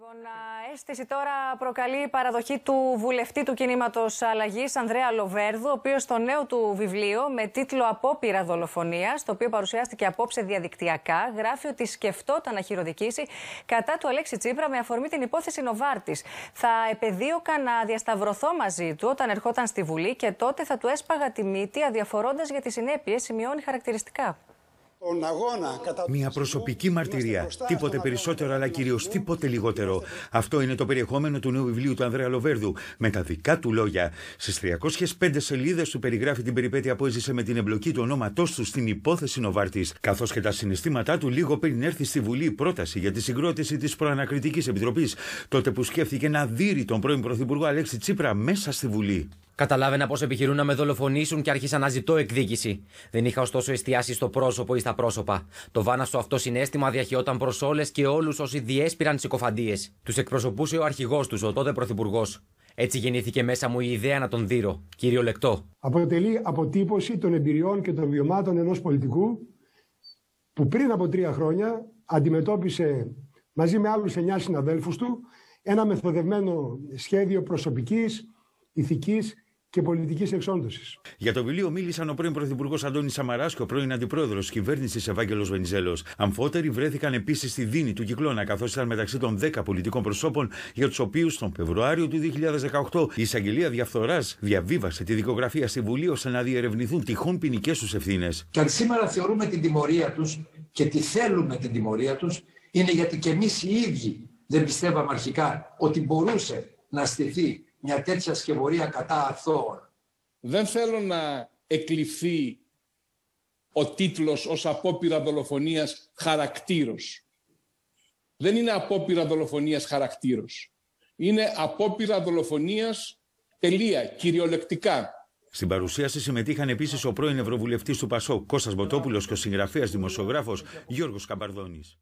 Λοιπόν, αίσθηση τώρα προκαλεί η παραδοχή του βουλευτή του κινήματος Αλλαγής, Ανδρέα Λοβέρδου, ο οποίος στο νέο του βιβλίο με τίτλο Απόπειρα δολοφονίας, το οποίο παρουσιάστηκε απόψε διαδικτυακά, γράφει ότι σκεφτόταν να χειροδικήσει κατά του Αλέξη Τσίπρα με αφορμή την υπόθεση Νοβάρτης. Θα επεδίωκα να διασταυρωθώ μαζί του όταν ερχόταν στη Βουλή και τότε θα του έσπαγα τη μύτη αδιαφορώντας για τις συνέπειες, σημειώνει χαρακτηριστικά. Μια προσωπική μαρτυρία. Τίποτε περισσότερο, αλλά κυρίω τίποτε λιγότερο. Αυτό είναι το περιεχόμενο του νέου βιβλίου του Ανδρέα Λοβέρδου. Με τα δικά του λόγια. Στις 305 σελίδες του περιγράφει την περιπέτεια που έζησε με την εμπλοκή του ονόματός του στην υπόθεση Νοβάρτης. Καθώς και τα συναισθήματά του λίγο πριν έρθει στη Βουλή η πρόταση για τη συγκρότηση της Προανακριτικής Επιτροπής. Τότε που σκέφτηκε να δείρει τον πρώην Πρωθυπουργό Αλέξη Τσίπρα μέσα στη Βουλή. Καταλάβαινα πως επιχειρούν να με δολοφονήσουν και άρχισα να ζητώ εκδίκηση. Δεν είχα ωστόσο εστιάσει στο πρόσωπο ή στα πρόσωπα. Το βάναστο αυτό συνέστημα διαχειόταν προς όλες και όλους όσοι διέσπηραν συκοφαντίε. Τους εκπροσωπούσε ο αρχηγός τους, ο τότε πρωθυπουργός. Έτσι γεννήθηκε μέσα μου η ιδέα να τον δείρω, Λεκτό. Αποτελεί αποτύπωση των εμπειριών και των βιωμάτων ενός πολιτικού που πριν από τρία χρόνια αντιμετώπισε μαζί με άλλους εννιά συναδέλφους του ένα μεθοδευμένο σχέδιο προσωπικής, ηθικής και πολιτικής εξόντωσης. Για το βιβλίο μίλησαν ο πρώην Πρωθυπουργός Αντώνης Σαμαράς και ο πρώην Αντιπρόεδρος της κυβέρνησης Ευάγγελος Βενιζέλος. Αμφότεροι βρέθηκαν επίσης στη Δίνη του Κυκλώνα, καθώς ήταν μεταξύ των 10 πολιτικών προσώπων, για τους οποίους τον Φεβρουάριο του 2018 η εισαγγελία διαφθοράς διαβίβασε τη δικογραφία στη Βουλή ώστε να διερευνηθούν τυχόν ποινικές τους ευθύνες. Και αν σήμερα θεωρούμε την τιμωρία τους και τη θέλουμε την τιμωρία τους, είναι γιατί και εμείς οι ίδιοι δεν πιστεύαμε αρχικά ότι μπορούσε να στηθεί μια τέτοια σκευωρία κατά αθώων. Δεν θέλω να εκλειφθεί ο τίτλος ως απόπειρα δολοφονίας χαρακτήρος. Δεν είναι απόπειρα δολοφονίας χαρακτήρος. Είναι απόπειρα δολοφονίας τελεία, κυριολεκτικά. Στην παρουσίαση συμμετείχαν επίσης ο πρώην Ευρωβουλευτής του Πασό Κώστας Μποτόπουλος και ο συγγραφέας δημοσιογράφος Γιώργος Καμπαρδόνης.